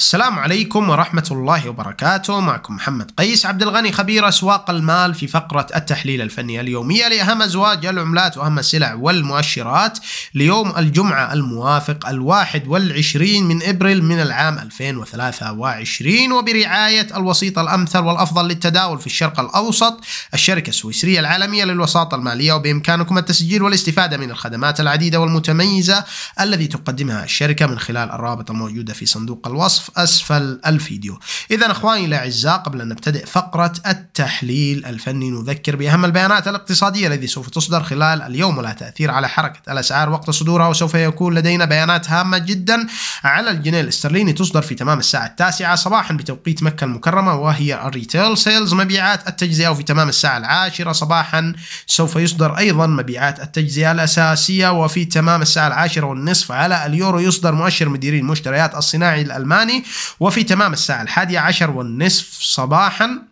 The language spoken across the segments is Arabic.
السلام عليكم ورحمة الله وبركاته معكم محمد قيس عبد الغني خبير أسواق المال في فقرة التحليل الفني اليومية لأهم أزواج العملات وأهم السلع والمؤشرات ليوم الجمعة الموافق الواحد والعشرين من إبريل من العام 2023 وبرعاية الوسيط الأمثل والأفضل للتداول في الشرق الأوسط الشركة السويسرية العالمية للوساطة المالية وبإمكانكم التسجيل والاستفادة من الخدمات العديدة والمتميزة التي تقدمها الشركة من خلال الرابط الموجودة في صندوق الوصف أسفل الفيديو إذا أخواني الأعزاء قبل أن نبتدئ فقرة التحليل الفني نذكر بأهم البيانات الاقتصادية التي سوف تصدر خلال اليوم ولها تأثير على حركة الأسعار وقت صدورها وسوف يكون لدينا بيانات هامة جدا على الجنيه الاسترليني تصدر في تمام الساعة التاسعة صباحا بتوقيت مكة المكرمة وهي الريتيل سيلز مبيعات التجزئة وفي تمام الساعة العاشرة صباحا سوف يصدر أيضا مبيعات التجزئة الأساسية وفي تمام الساعة العاشرة والنصف على اليورو يصدر مؤشر مديري المشتريات الصناعي الألماني وفي تمام الساعة الحادية عشر والنصف صباحا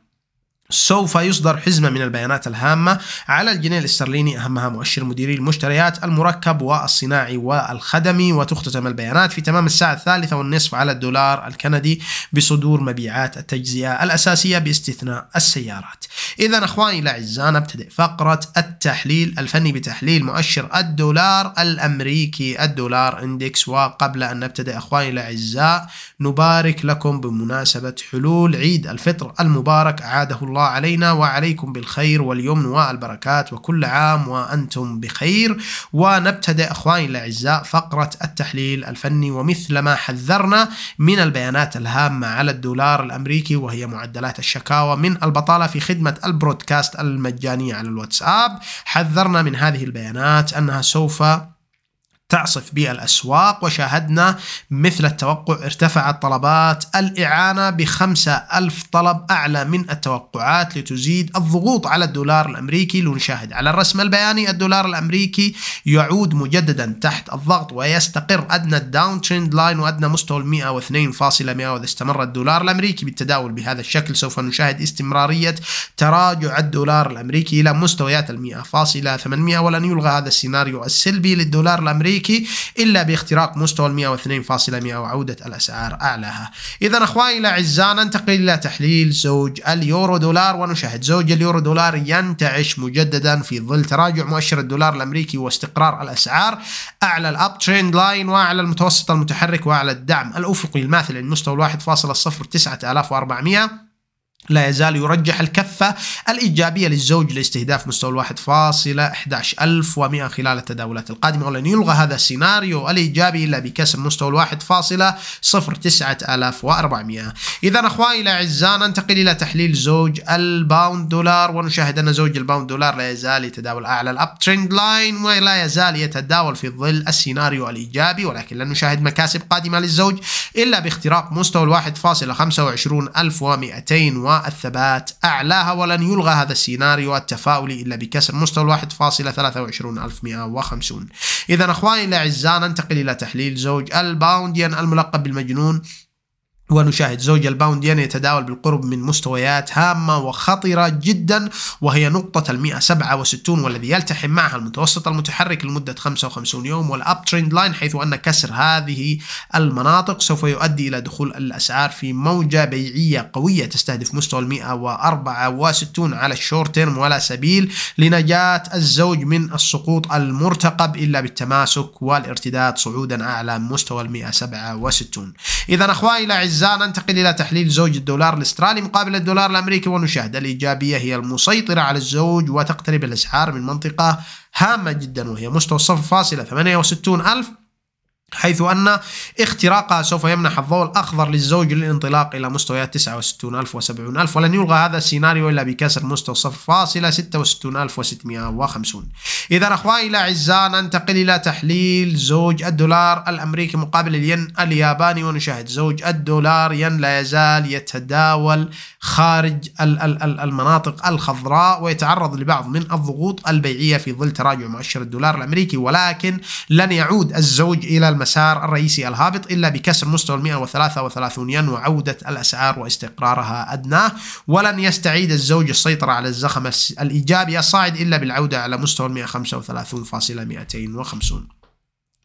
سوف يصدر حزمة من البيانات الهامة على الجنيه الاسترليني أهمها مؤشر مديري المشتريات المركب والصناعي والخدمي وتختتم البيانات في تمام الساعة الثالثة والنصف على الدولار الكندي بصدور مبيعات التجزئة الأساسية باستثناء السيارات إذا أخواني الأعزاء نبتدئ فقرة التحليل الفني بتحليل مؤشر الدولار الأمريكي الدولار إندكس وقبل أن نبتدئ أخواني الأعزاء نبارك لكم بمناسبة حلول عيد الفطر المبارك أعاده الله الله علينا وعليكم بالخير واليمن والبركات وكل عام وأنتم بخير ونبتدأ أخواني الأعزاء فقرة التحليل الفني ومثلما حذرنا من البيانات الهامة على الدولار الأمريكي وهي معدلات الشكاوى من البطالة في خدمة البرودكاست المجانية على الواتساب حذرنا من هذه البيانات أنها سوف تعصف به الأسواق وشاهدنا مثل التوقع ارتفعت طلبات الإعانة بخمسة ألف طلب أعلى من التوقعات لتزيد الضغوط على الدولار الأمريكي لنشاهد على الرسم البياني الدولار الأمريكي يعود مجددا تحت الضغط ويستقر أدنى الداون تريند لاين وأدنى مستوى ال 102.100 وإذا استمر الدولار الأمريكي بالتداول بهذا الشكل سوف نشاهد استمرارية تراجع الدولار الأمريكي إلى مستويات ال 100.800 ولن يلغى هذا السيناريو السلبي للدولار الأمريكي الأمريكي إلا باختراق مستوى ال 102.100 وعودة الأسعار أعلاها إذا أخواني الأعزاء ننتقل إلى تحليل زوج اليورو دولار ونشاهد زوج اليورو دولار ينتعش مجددا في ظل تراجع مؤشر الدولار الأمريكي واستقرار الأسعار أعلى الأب تريند لاين وأعلى المتوسط المتحرك وأعلى الدعم الأفقي الماثل عند مستوى 1.09400 لا يزال يرجح الكفة الإيجابية للزوج لاستهداف مستوى الواحد فاصلة 11100 خلال التداولات القادمة ولن يلغى هذا السيناريو الإيجابي إلا بكسر مستوى الواحد فاصلة 09400 إذا أخواني الأعزاء ننتقل إلى تحليل زوج الباوند دولار ونشاهد أن زوج الباوند دولار لا يزال يتداول أعلى الأب ترند لاين ولا يزال يتداول في ظل السيناريو الإيجابي ولكن لن نشاهد مكاسب قادمة للزوج إلا باختراق مستوى الواحد فاصلة 25200 الثبات أعلاها ولن يلغى هذا السيناريو التفاؤلي إلا بكسر مستوى 1.23150 إذا أخواني الأعزاء ننتقل إلى تحليل زوج الباونديان الملقب بالمجنون ونشاهد زوج ين يتداول بالقرب من مستويات هامة وخطرة جدا وهي نقطة المئة سبعة وستون والذي يلتحم معها المتوسط المتحرك لمدة 55 يوم والأب تريند لاين حيث أن كسر هذه المناطق سوف يؤدي إلى دخول الأسعار في موجة بيعية قوية تستهدف مستوى المئة وأربعة وستون على الشورت تيرم ولا سبيل لنجاة الزوج من السقوط المرتقب إلا بالتماسك والارتداد صعودا أعلى مستوى المئة سبعة وستون إذا أخواني الأعزاء الأعزاء ننتقل إلى تحليل زوج الدولار الأسترالي مقابل الدولار الأمريكي ونشاهد الإيجابية هي المسيطرة على الزوج وتقترب الأسعار من منطقة هامة جدا وهي مستوى الصف فاصلة ألف حيث أن اختراقها سوف يمنح الضوء الأخضر للزوج للانطلاق إلى مستويات 69000 و ولن يلغى هذا السيناريو إلا بكسر مستوى 0.66650 إذا أخواني الأعزاء ننتقل إلى تحليل زوج الدولار الأمريكي مقابل الين الياباني ونشاهد زوج الدولار ين لا يزال يتداول خارج المناطق الخضراء ويتعرض لبعض من الضغوط البيعية في ظل تراجع مؤشر الدولار الأمريكي ولكن لن يعود الزوج إلى المسار الرئيسي الهابط إلا بكسر مستوى 133 ين وعودة الأسعار واستقرارها أدناه ولن يستعيد الزوج السيطرة على الزخم الإيجابي الصاعد إلا بالعودة على مستوى 135.250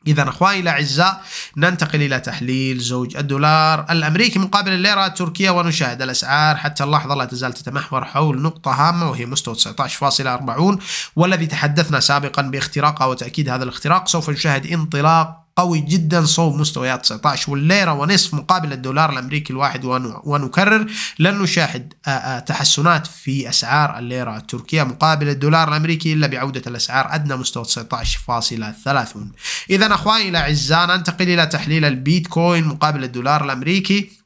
إذا أخواني الأعزاء ننتقل إلى تحليل زوج الدولار الأمريكي مقابل الليرة التركية ونشاهد الأسعار حتى اللحظة لا تزال تتمحور حول نقطة هامة وهي مستوى 19.40 والذي تحدثنا سابقا باختراقها وتأكيد هذا الاختراق سوف نشاهد انطلاق قوي جدا صوب مستويات 19 والليرة ونصف مقابل الدولار الأمريكي الواحد ونكرر لن نشاهد آه، آه، تحسنات في أسعار الليرة التركية مقابل الدولار الأمريكي إلا بعودة الأسعار أدنى مستوى 19.30 إذا أخواني الأعزاء ننتقل إلى تحليل البيتكوين مقابل الدولار الأمريكي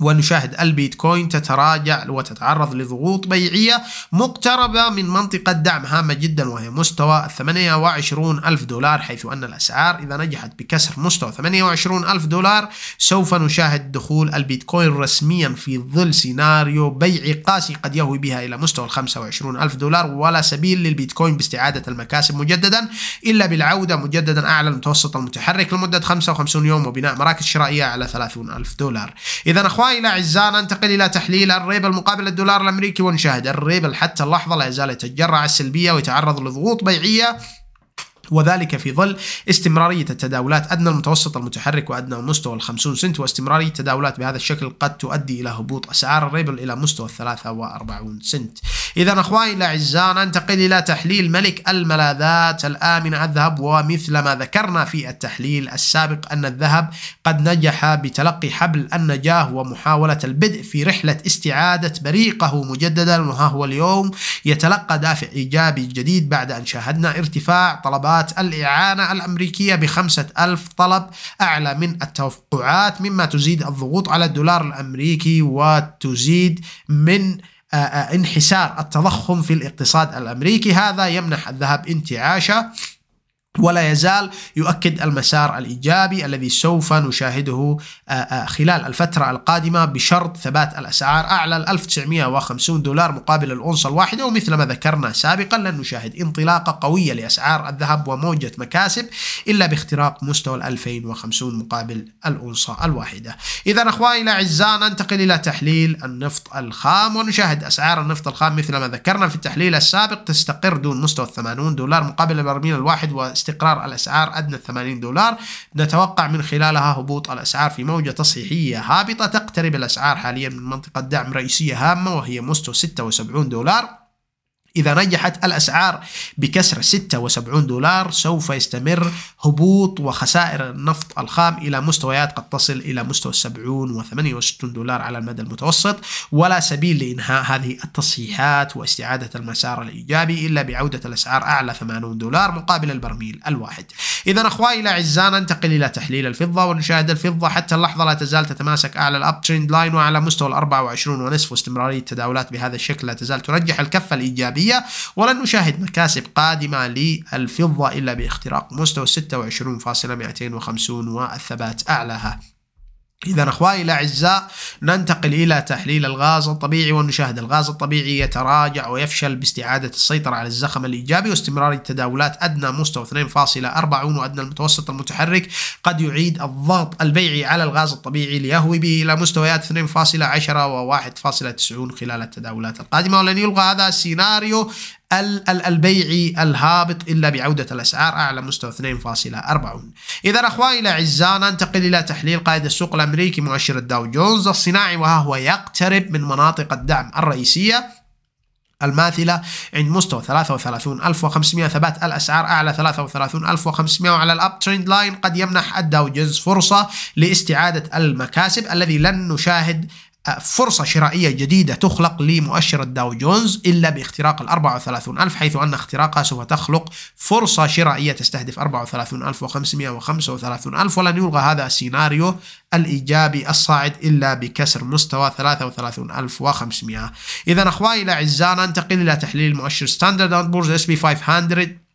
ونشاهد البيتكوين تتراجع وتتعرض لضغوط بيعية مقتربة من منطقة دعم هامة جدا وهي مستوى 28 ألف دولار حيث أن الأسعار إذا نجحت بكسر مستوى 28 ألف دولار سوف نشاهد دخول البيتكوين رسميا في ظل سيناريو بيعي قاسي قد يهوي بها إلى مستوى 25 ألف دولار ولا سبيل للبيتكوين باستعادة المكاسب مجددا إلا بالعودة مجددا أعلى المتوسط المتحرك لمدة 55 يوم وبناء مراكز شرائية على 30 ألف دولار إذا أخوان إلى عزان ننتقل إلى تحليل الريبل مقابل الدولار الأمريكي ونشاهد الريبل حتى اللحظة لا يزال يتجرع على السلبية ويتعرض لضغوط بيعية وذلك في ظل استمرارية التداولات أدنى المتوسط المتحرك وأدنى مستوى الخمسون سنت واستمرارية التداولات بهذا الشكل قد تؤدي إلى هبوط أسعار الريبل إلى مستوى الثلاثة 43 سنت إذا أخواني الأعزاء ننتقل إلى تحليل ملك الملاذات الآمنة الذهب ومثل ما ذكرنا في التحليل السابق أن الذهب قد نجح بتلقي حبل النجاة ومحاولة البدء في رحلة استعادة بريقه مجددا وها هو اليوم يتلقى دافع إيجابي جديد بعد أن شاهدنا ارتفاع طلبات الإعانة الأمريكية بخمسة ألف طلب أعلى من التوقعات مما تزيد الضغوط على الدولار الأمريكي وتزيد من آه، آه، انحسار التضخم في الاقتصاد الامريكي هذا يمنح الذهب انتعاشه ولا يزال يؤكد المسار الايجابي الذي سوف نشاهده آه، آه، خلال الفتره القادمه بشرط ثبات الاسعار اعلى 1950 دولار مقابل الاونصه الواحده ومثل ما ذكرنا سابقا لن نشاهد انطلاقه قويه لاسعار الذهب وموجه مكاسب الا باختراق مستوى 2050 مقابل الاونصه الواحده. اذا اخواني الاعزاء ننتقل الى تحليل النفط الخام ونشاهد اسعار النفط الخام مثل ما ذكرنا في التحليل السابق تستقر دون مستوى 80 دولار مقابل البرميل الواحد و استقرار الأسعار أدنى 80 دولار نتوقع من خلالها هبوط الأسعار في موجة تصحيحية هابطة تقترب الأسعار حاليا من منطقة دعم رئيسية هامة وهي مستوى 76 دولار إذا نجحت الأسعار بكسر 76 دولار سوف يستمر هبوط وخسائر النفط الخام إلى مستويات قد تصل إلى مستوى 70 و 68 دولار على المدى المتوسط ولا سبيل لإنهاء هذه التصحيحات واستعادة المسار الإيجابي إلا بعودة الأسعار أعلى 80 دولار مقابل البرميل الواحد إذا أخوائي الأعزاء ننتقل إلى تحليل الفضة ونشاهد الفضة حتى اللحظة لا تزال تتماسك أعلى الأب تريند لاين وعلى مستوى ال 24 ونصف واستمرارية التداولات بهذا الشكل لا تزال ترجح الكفة الإيجابية السعودية ولن نشاهد مكاسب قادمة للفضة إلا باختراق مستوى 26.250 والثبات أعلاها إذا أخواني الأعزاء ننتقل إلى تحليل الغاز الطبيعي ونشاهد الغاز الطبيعي يتراجع ويفشل باستعادة السيطرة على الزخم الإيجابي واستمرار التداولات أدنى مستوى 2.40 وأدنى المتوسط المتحرك قد يعيد الضغط البيعي على الغاز الطبيعي ليهوي به إلى مستويات 2.10 و1.90 خلال التداولات القادمة ولن يلغى هذا السيناريو البيعي الهابط إلا بعودة الأسعار أعلى مستوى 2.40 إذا أخواني الأعزاء ننتقل إلى تحليل قائد السوق الأمريكي مؤشر الداو جونز الصناعي وها هو يقترب من مناطق الدعم الرئيسية الماثلة عند مستوى 33500 ثبات الأسعار أعلى 33500 وعلى الأب تريند لاين قد يمنح الداو جونز فرصة لاستعادة المكاسب الذي لن نشاهد فرصة شرائية جديدة تخلق لمؤشر الداو جونز إلا باختراق ال 34 ألف حيث أن اختراقها سوف تخلق فرصة شرائية تستهدف 34535 ألف ولن يلغى هذا السيناريو الإيجابي الصاعد إلا بكسر مستوى 33500 إذا أخواني الأعزاء ننتقل إلى تحليل مؤشر ستاندرد أند بورز اس بي 500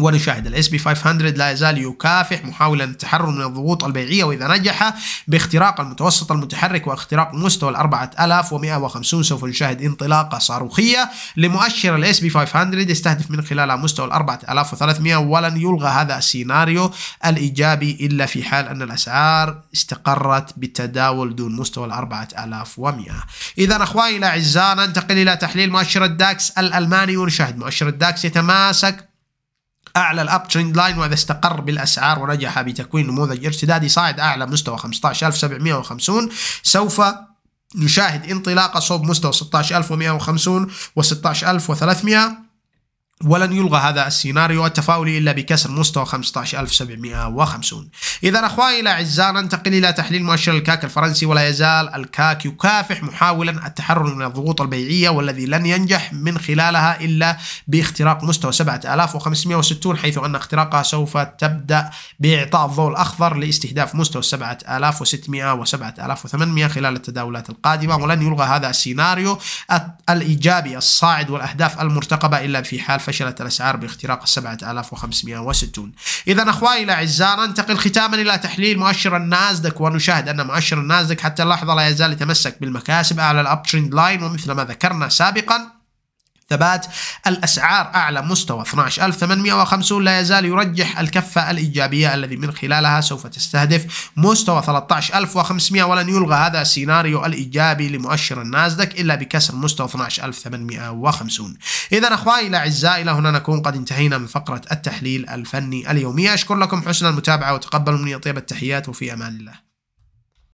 ونشاهد الاس بي 500 لا يزال يكافح محاولا التحرر من الضغوط البيعيه واذا نجح باختراق المتوسط المتحرك واختراق مستوى ال 4150 سوف نشاهد انطلاقه صاروخيه لمؤشر الاس بي 500 يستهدف من خلالها مستوى ال 4300 ولن يلغى هذا السيناريو الايجابي الا في حال ان الاسعار استقرت بالتداول دون مستوى ال 4100 اذا اخواني الاعزاء ننتقل الى تحليل مؤشر الداكس الالماني ونشاهد مؤشر الداكس يتماسك أعلى الأب تريند لاين وإذا استقر بالأسعار ونجح بتكوين نموذج ارتدادي صاعد أعلى مستوى 15750 سوف نشاهد انطلاقة صوب مستوى 16150 و16300 ولن يلغى هذا السيناريو التفاؤلي إلا بكسر مستوى 15750 إذا أخواني الأعزاء ننتقل إلى تحليل مؤشر الكاك الفرنسي ولا يزال الكاك يكافح محاولا التحرر من الضغوط البيعية والذي لن ينجح من خلالها إلا باختراق مستوى 7560 حيث أن اختراقها سوف تبدأ بإعطاء الضوء الأخضر لاستهداف مستوى 7600 و 7800 خلال التداولات القادمة ولن يلغى هذا السيناريو الإيجابي الصاعد والأهداف المرتقبة إلا في حال فشلت الأسعار باختراق 7560 إذا أخوائي الأعزاء ننتقل ختاما إلى تحليل مؤشر النازدك ونشاهد أن مؤشر النازدك حتى اللحظة لا يزال يتمسك بالمكاسب أعلى الأب ترند لاين ومثل ما ذكرنا سابقا ثبات الأسعار أعلى مستوى 12850 لا يزال يرجح الكفة الإيجابية الذي من خلالها سوف تستهدف مستوى 13500 ولن يلغى هذا السيناريو الإيجابي لمؤشر النازدك إلا بكسر مستوى 12850 إذا أخواني الأعزاء إلى هنا نكون قد انتهينا من فقرة التحليل الفني اليومي أشكر لكم حسن المتابعة وتقبلوا مني طيب التحيات وفي أمان الله